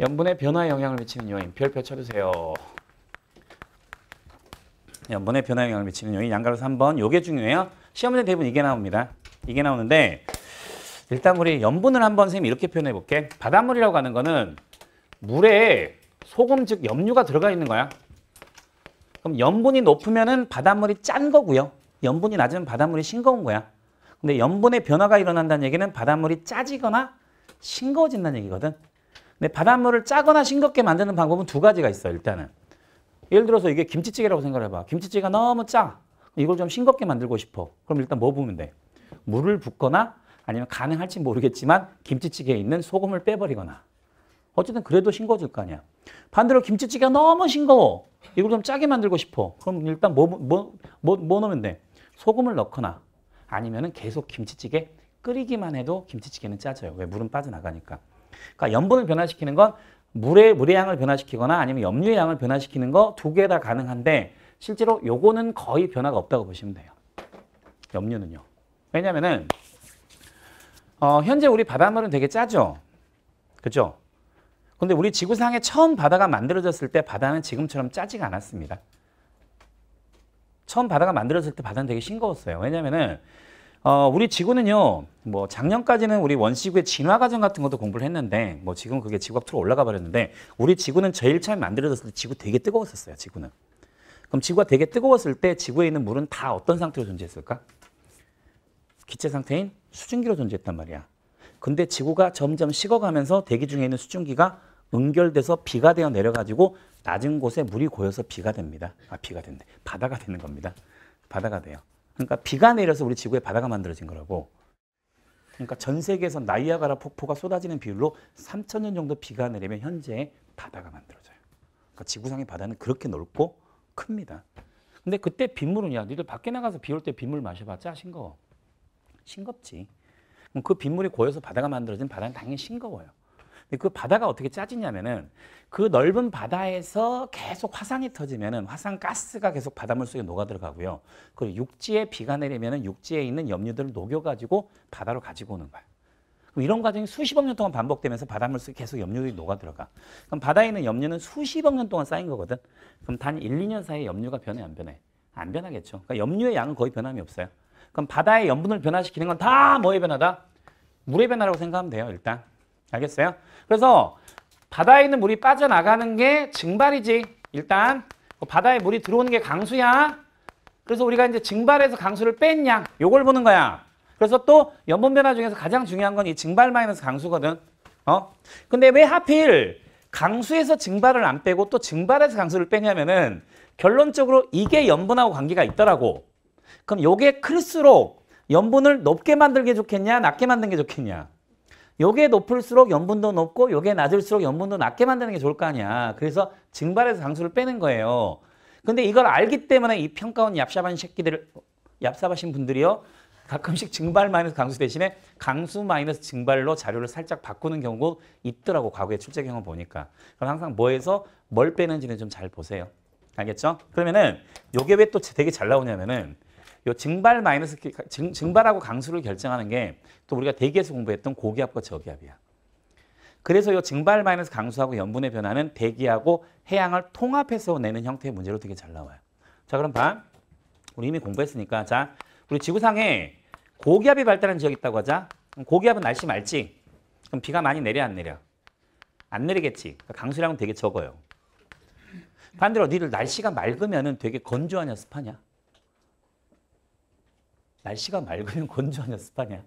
염분의 변화에 영향을 미치는 요인 별표 쳐주세요. 염분의 변화 영향을 미치는 요인 양가로서 3번 요게 중요해요. 시험 문 대부분 이게 나옵니다. 이게 나오는데 일단 우리 염분을 한번 선생님 이렇게 표현해 볼게. 바닷물이라고 하는 거는 물에 소금 즉 염류가 들어가 있는 거야. 그럼 염분이 높으면은 바닷물이 짠 거고요. 염분이 낮으면 바닷물이 싱거운 거야. 근데 염분의 변화가 일어난다는 얘기는 바닷물이 짜지거나 싱거워진다는 얘기거든. 근데 네, 바닷물을 짜거나 싱겁게 만드는 방법은 두 가지가 있어요. 일단은. 예를 들어서 이게 김치찌개라고 생각해 봐. 김치찌개가 너무 짜. 이걸 좀 싱겁게 만들고 싶어. 그럼 일단 뭐 보면 돼? 물을 붓거나 아니면 가능할지 모르겠지만 김치찌개에 있는 소금을 빼버리거나 어쨌든 그래도 싱거워질 거 아니야. 반대로 김치찌개가 너무 싱거워. 이걸 좀 짜게 만들고 싶어. 그럼 일단 뭐, 뭐, 뭐, 뭐 넣으면 돼? 소금을 넣거나 아니면 계속 김치찌개 끓이기만 해도 김치찌개는 짜져요. 왜? 물은 빠져나가니까. 그러니까 염분을 변화시키는 건 물의 물의 양을 변화시키거나 아니면 염류의 양을 변화시키는 거 두 개 다 가능한데 실제로 요거는 거의 변화가 없다고 보시면 돼요. 염류는요. 왜냐면은 어, 현재 우리 바닷물은 되게 짜죠. 그죠? 근데 우리 지구상에 처음 바다가 만들어졌을 때 바다는 지금처럼 짜지가 않았습니다. 처음 바다가 만들어졌을 때 바다는 되게 싱거웠어요. 왜냐면은 어, 우리 지구는요, 뭐 작년까지는 우리 원시구의 진화 과정 같은 것도 공부를 했는데, 뭐 지금 그게 지구 가으어 올라가 버렸는데, 우리 지구는 제일 처음 만들어졌을 때 지구 되게 뜨거웠었어요, 지구는. 그럼 지구가 되게 뜨거웠을 때 지구에 있는 물은 다 어떤 상태로 존재했을까? 기체 상태인 수증기로 존재했단 말이야. 근데 지구가 점점 식어가면서 대기 중에 있는 수증기가 응결돼서 비가 되어 내려가지고 낮은 곳에 물이 고여서 비가 됩니다. 아, 비가 된대. 바다가 되는 겁니다. 바다가 돼요. 그러니까 비가 내려서 우리 지구에 바다가 만들어진 거라고. 그러니까 전 세계에서 나이아가라 폭포가 쏟아지는 비율로 3천 년 정도 비가 내리면 현재 바다가 만들어져요. 그러니까 지구상의 바다는 그렇게 넓고 큽니다. 근데 그때 빗물은요. 니들 밖에 나가서 비 올 때 빗물 마셔봤자 싱거워. 싱겁지. 그 빗물이 고여서 바다가 만들어진 바다는 당연히 싱거워요. 그 바다가 어떻게 짜지냐면은 그 넓은 바다에서 계속 화산이 터지면은 화산 가스가 계속 바닷물 속에 녹아 들어가고요. 그리고 육지에 비가 내리면은 육지에 있는 염류들을 녹여가지고 바다로 가지고 오는 거야. 그럼 이런 과정이 수십억 년 동안 반복되면서 바닷물 속에 계속 염류들이 녹아 들어가. 그럼 바다에 있는 염류는 수십억 년 동안 쌓인 거거든. 그럼 단 1, 2년 사이에 염류가 변해 안 변해? 안 변하겠죠. 그러니까 염류의 양은 거의 변함이 없어요. 그럼 바다의 염분을 변화시키는 건 다 뭐의 변화다? 물의 변화라고 생각하면 돼요, 일단. 알겠어요? 그래서 바다에 있는 물이 빠져나가는 게 증발이지. 일단 뭐 바다에 물이 들어오는 게 강수야. 그래서 우리가 이제 증발해서 강수를 뺐냐. 요걸 보는 거야. 그래서 또 연분 변화 중에서 가장 중요한 건 이 증발 마이너스 강수거든. 어? 근데 왜 하필 강수에서 증발을 안 빼고 또증발해서 강수를 빼냐면은 결론적으로 이게 염분하고 관계가 있더라고. 그럼 요게 클수록 염분을 높게 만들게 좋겠냐, 낮게 만든 게 좋겠냐. 요게 높을수록 염분도 높고 요게 낮을수록 염분도 낮게 만드는 게 좋을 거 아니야. 그래서 증발해서 장수를 빼는 거예요. 근데 이걸 알기 때문에 이 평가원 얍삽한 새끼들을 얍삽하신 분들이요. 가끔씩 증발 마이너스 강수 대신에 강수 마이너스 증발로 자료를 살짝 바꾸는 경우 가 있더라고 과거에 출제 경험 보니까 그럼 항상 뭐에서 뭘 빼는지는 좀 잘 보세요 알겠죠? 그러면은 요게 왜 또 되게 잘 나오냐면은 요 증발 마이너스 증, 증발하고 강수를 결정하는 게 또 우리가 대기에서 공부했던 고기압과 저기압이야. 그래서 요 증발 마이너스 강수하고 염분의 변화는 대기하고 해양을 통합해서 내는 형태의 문제로 되게 잘 나와요. 자 그럼 봐. 우리 이미 공부했으니까 자 우리 지구상에 고기압이 발달한 지역이 있다고 하자. 고기압은 날씨 맑지? 그럼 비가 많이 내려 안 내려? 안 내리겠지. 그러니까 강수량은 되게 적어요. 반대로 니들 날씨가 맑으면 되게 건조하냐 습하냐? 날씨가 맑으면 건조하냐 습하냐?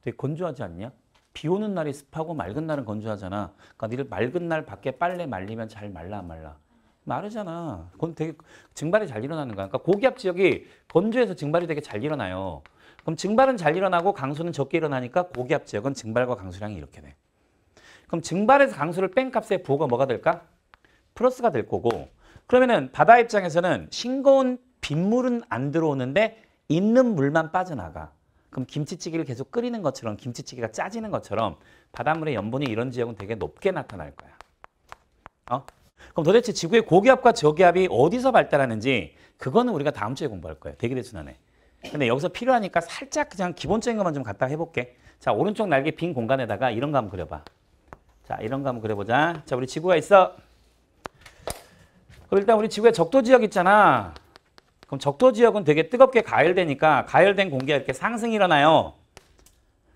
되게 건조하지 않냐? 비 오는 날이 습하고 맑은 날은 건조하잖아. 그러니까 니를 맑은 날 밖에 빨래 말리면 잘 말라 안 말라? 마르잖아. 그건 되게 증발이 잘 일어나는 거야. 그러니까 고기압 지역이 건조해서 증발이 되게 잘 일어나요. 그럼 증발은 잘 일어나고 강수는 적게 일어나니까 고기압 지역은 증발과 강수량이 이렇게 돼. 그럼 증발에서 강수를 뺀값에 부호가 뭐가 될까? 플러스가 될 거고 그러면은 바다 입장에서는 싱거운 빗물은 안 들어오는데 있는 물만 빠져나가. 그럼 김치찌개를 계속 끓이는 것처럼 김치찌개가 짜지는 것처럼 바닷물의 염분이 이런 지역은 되게 높게 나타날 거야. 어? 그럼 도대체 지구의 고기압과 저기압이 어디서 발달하는지 그거는 우리가 다음 주에 공부할 거예요. 대기대 순환에. 근데 여기서 필요하니까 살짝 그냥 기본적인 것만 좀 갖다 해볼게. 자, 오른쪽 날개 빈 공간에다가 이런 거 한번 그려봐. 자, 이런 거 한번 그려보자. 자, 우리 지구가 있어. 그럼 일단 우리 지구의 적도 지역 있잖아. 그럼 적도 지역은 되게 뜨겁게 가열되니까 가열된 공기가 이렇게 상승이 일어나요.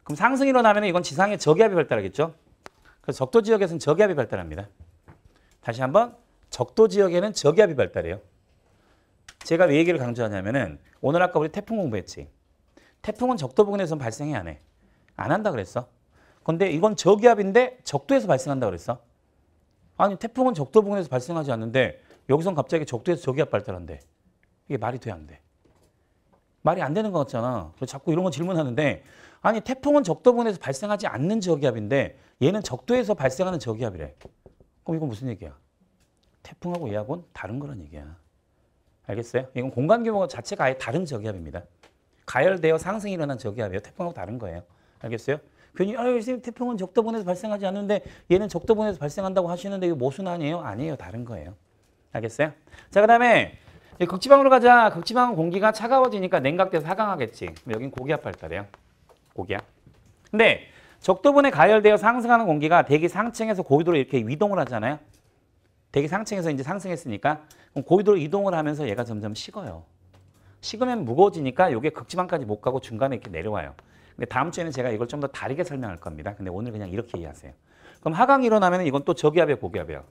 그럼 상승이 일어나면 이건 지상에 저기압이 발달하겠죠. 그래서 적도 지역에서는 저기압이 발달합니다. 다시 한번 적도 지역에는 저기압이 발달해요. 제가 왜 얘기를 강조하냐면은 오늘 아까 우리 태풍 공부했지. 태풍은 적도 부근에선 발생이 안 해. 안 한다 그랬어. 근데 이건 저기압인데 적도에서 발생한다 그랬어. 아니 태풍은 적도 부근에서 발생하지 않는데 여기선 갑자기 적도에서 저기압 발달한대. 이게 말이 돼, 안 돼? 말이 안 되는 것 같잖아. 자꾸 이런 거 질문하는데 아니 태풍은 적도 부근에서 발생하지 않는 저기압인데 얘는 적도에서 발생하는 저기압이래. 그럼 이건 무슨 얘기야? 태풍하고 얘하고는 다른 거란 얘기야. 알겠어요? 이건 공간 규모 자체가 아예 다른 저기압입니다. 가열되어 상승이 일어난 저기압이에요. 태풍하고 다른 거예요. 알겠어요? 괜히 아, 선생님 태풍은 적도분에서 발생하지 않는데 얘는 적도분에서 발생한다고 하시는데 이거 모순 아니에요? 아니에요. 다른 거예요. 알겠어요? 자, 그 다음에 예, 극지방으로 가자. 극지방은 공기가 차가워지니까 냉각돼서 하강하겠지. 여긴 고기압 발달이에요 고기압. 근데 적도분에 가열되어 상승하는 공기가 대기 상층에서 고위도로 이렇게 이동을 하잖아요. 대기 상층에서 이제 상승했으니까 고위도로 이동을 하면서 얘가 점점 식어요. 식으면 무거워지니까 이게 극지방까지 못 가고 중간에 이렇게 내려와요. 근데 다음 주에는 제가 이걸 좀 더 다르게 설명할 겁니다. 근데 오늘 그냥 이렇게 이해하세요. 그럼 하강이 일어나면 이건 또 저기압이에요, 고기압이에요?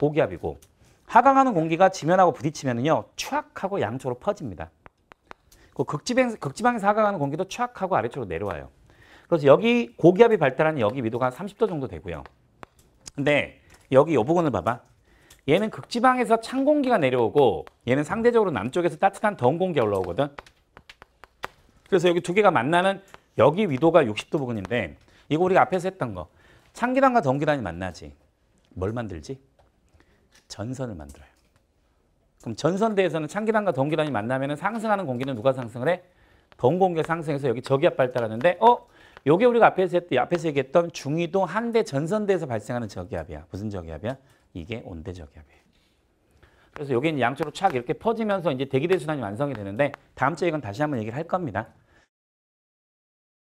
고기압이고 하강하는 공기가 지면하고 부딪히면요 추악하고 양쪽으로 퍼집니다. 그 극지방, 극지방에서 하강하는 공기도 추악하고 아래쪽으로 내려와요. 그래서 여기 고기압이 발달하는 여기 위도가 30도 정도 되고요. 근데 여기 요 부분을 봐봐. 얘는 극지방에서 찬 공기가 내려오고 얘는 상대적으로 남쪽에서 따뜻한 더운 공기가 올라오거든. 그래서 여기 두 개가 만나는 여기 위도가 60도 부근인데 이거 우리가 앞에서 했던 거. 찬기단과 더운 기단이 만나지. 뭘 만들지? 전선을 만들어요. 그럼 전선대에서는 창기단과 동기단이 만나면 상승하는 공기는 누가 상승을 해? 번공기가 상승해서 여기 저기압 발달하는데 어? 요게 우리가 앞에서, 했, 앞에서 얘기했던 중위도 한대 전선대에서 발생하는 저기압이야. 무슨 저기압이야? 이게 온대 저기압이에요. 그래서 여기는 양쪽으로 촥 이렇게 퍼지면서 이제 대기대 순환이 완성이 되는데 다음 주에 이건 다시 한번 얘기를 할 겁니다.